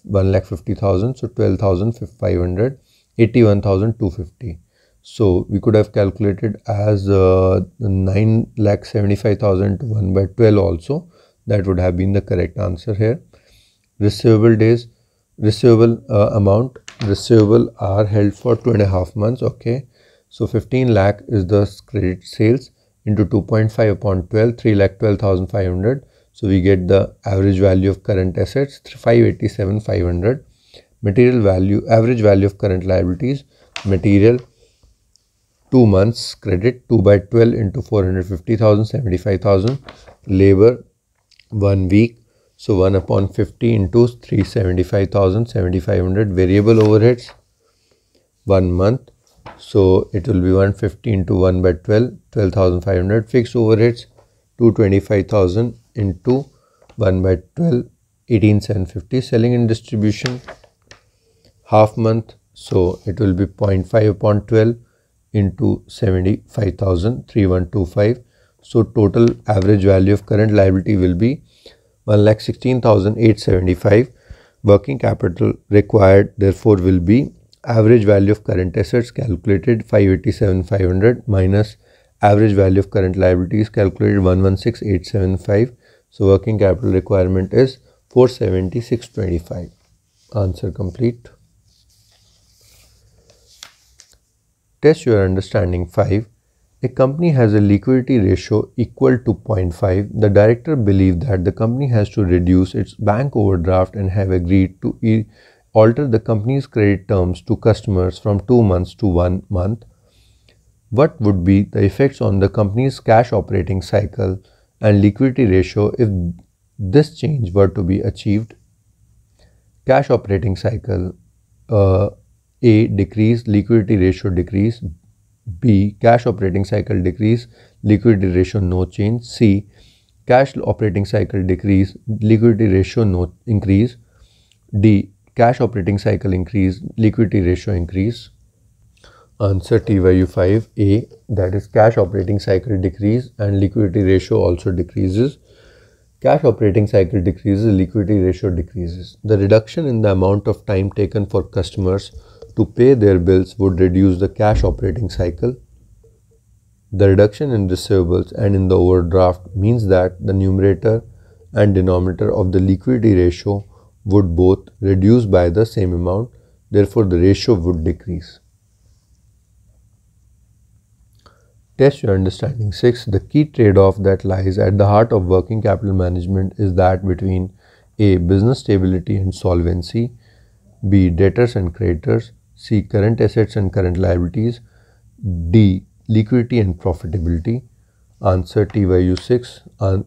1,50,000, so 12,500, 81,250. So we could have calculated as uh, 9,75,000 to 1 by 12 also. That would have been the correct answer here. Receivable days, receivable uh, amount, receivable are held for two and a half months. Okay. So 15 lakh is the credit sales into 2.5 upon 12, 3 lakh 12,500. So we get the average value of current assets 587,500. Material value, average value of current liabilities, material 2 months credit 2 by 12 into 450,000, 75,000. Labor 1 week. So 1 upon 50 into 375,000, 7,500. Variable overheads 1 month so it will be 115 to 1 by 12, 12,500 fixed overheads, 225,000 into 1 by 12, 18,750 selling and distribution, half month. So it will be 0.5 upon 12 into seventy five thousand three one two five So total average value of current liability will be 1,16,875. Working capital required therefore will be average value of current assets calculated 587500 minus average value of current liabilities calculated 116875 so working capital requirement is four seventy six twenty five. answer complete test your understanding 5 a company has a liquidity ratio equal to 0.5 the director believed that the company has to reduce its bank overdraft and have agreed to alter the company's credit terms to customers from two months to one month, what would be the effects on the company's cash operating cycle and liquidity ratio if this change were to be achieved? Cash operating cycle uh, A decrease, liquidity ratio decrease, B cash operating cycle decrease, liquidity ratio no change, C cash operating cycle decrease, liquidity ratio no increase, D cash operating cycle increase, liquidity ratio increase. Answer TYU5A that is cash operating cycle decrease and liquidity ratio also decreases. Cash operating cycle decreases, liquidity ratio decreases. The reduction in the amount of time taken for customers to pay their bills would reduce the cash operating cycle. The reduction in receivables and in the overdraft means that the numerator and denominator of the liquidity ratio would both reduce by the same amount, therefore the ratio would decrease. Test your understanding. 6. The key trade-off that lies at the heart of working capital management is that between A. Business stability and solvency B. Debtors and creditors C. Current assets and current liabilities D. Liquidity and profitability Answer TYU6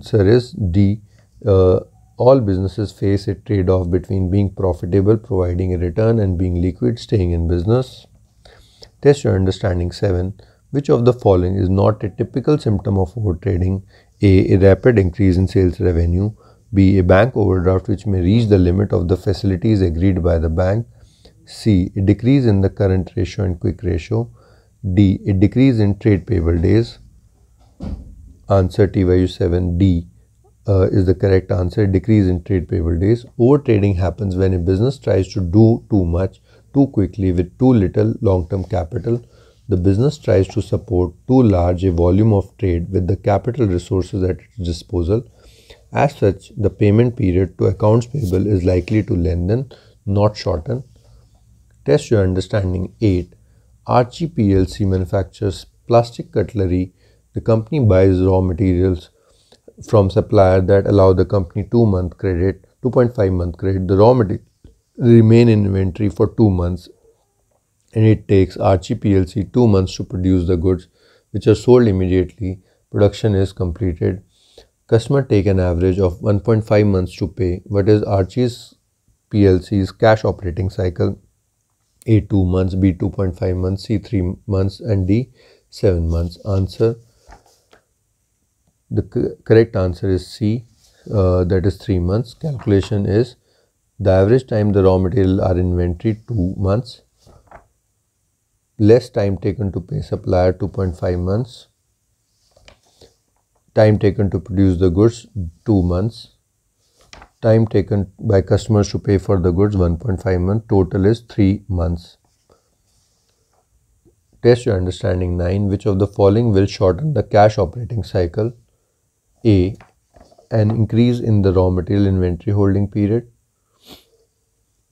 Answer is D. Uh, all businesses face a trade off between being profitable, providing a return, and being liquid, staying in business. Test your understanding 7. Which of the following is not a typical symptom of overtrading? A. A rapid increase in sales revenue. B. A bank overdraft which may reach the limit of the facilities agreed by the bank. C. A decrease in the current ratio and quick ratio. D. A decrease in trade payable days. Answer TYU 7D uh, is the correct answer. Decrease in trade payable days. Overtrading happens when a business tries to do too much too quickly with too little long-term capital. The business tries to support too large a volume of trade with the capital resources at its disposal. As such, the payment period to accounts payable is likely to lengthen, not shorten. Test your understanding 8. Archie PLC manufactures plastic cutlery. The company buys raw materials from supplier that allow the company 2 month credit 2.5 month credit the raw material remain in inventory for 2 months and it takes Archie PLC 2 months to produce the goods which are sold immediately production is completed customer take an average of 1.5 months to pay what is Archie's PLC's cash operating cycle A 2 months B 2.5 months C 3 months and D 7 months answer the correct answer is C, uh, that is 3 months. Calculation is the average time the raw material are inventory 2 months, less time taken to pay supplier 2.5 months, time taken to produce the goods 2 months, time taken by customers to pay for the goods 1.5 months, total is 3 months. Test your understanding 9. Which of the following will shorten the cash operating cycle? A. An increase in the raw material inventory holding period.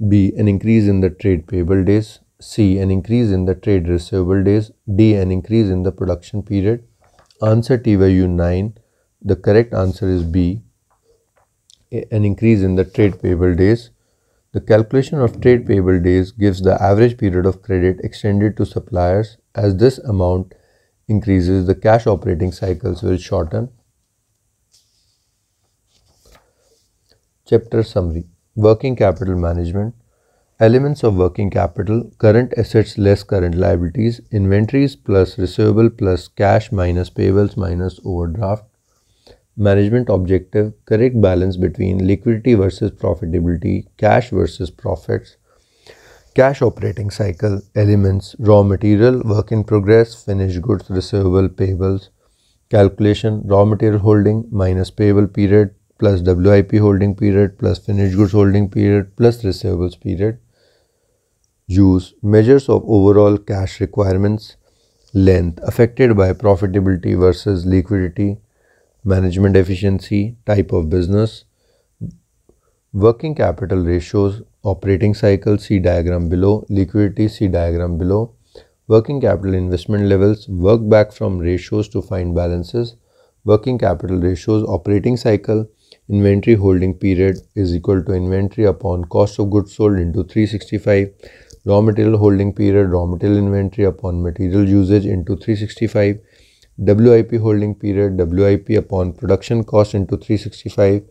B. An increase in the trade payable days. C. An increase in the trade receivable days. D. An increase in the production period. Answer T U 9. The correct answer is B. An increase in the trade payable days. The calculation of trade payable days gives the average period of credit extended to suppliers as this amount increases the cash operating cycles will shorten Chapter Summary Working Capital Management Elements of working capital current assets less current liabilities, inventories plus receivable plus cash minus payables minus overdraft. Management objective correct balance between liquidity versus profitability, cash versus profits, cash operating cycle elements, raw material, work in progress, finished goods, receivable, payables. Calculation raw material holding minus payable period plus WIP holding period plus finished goods holding period plus receivables period. Use measures of overall cash requirements, length affected by profitability versus liquidity, management efficiency, type of business, working capital ratios, operating cycle, see diagram below, liquidity, see diagram below, working capital investment levels, work back from ratios to find balances, working capital ratios, operating cycle, inventory holding period is equal to inventory upon cost of goods sold into 365 raw material holding period raw material inventory upon material usage into 365 WIP holding period WIP upon production cost into 365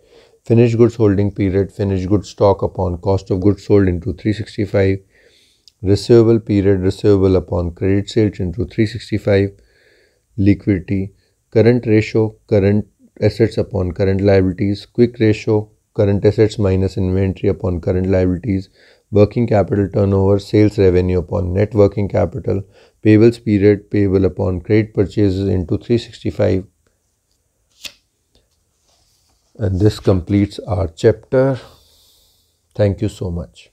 finished goods holding period finished goods stock upon cost of goods sold into 365 receivable period receivable upon credit sales into 365 liquidity current ratio current assets upon current liabilities, quick ratio, current assets minus inventory upon current liabilities, working capital turnover, sales revenue upon net working capital, payables period payable upon credit purchases into 365. And this completes our chapter. Thank you so much.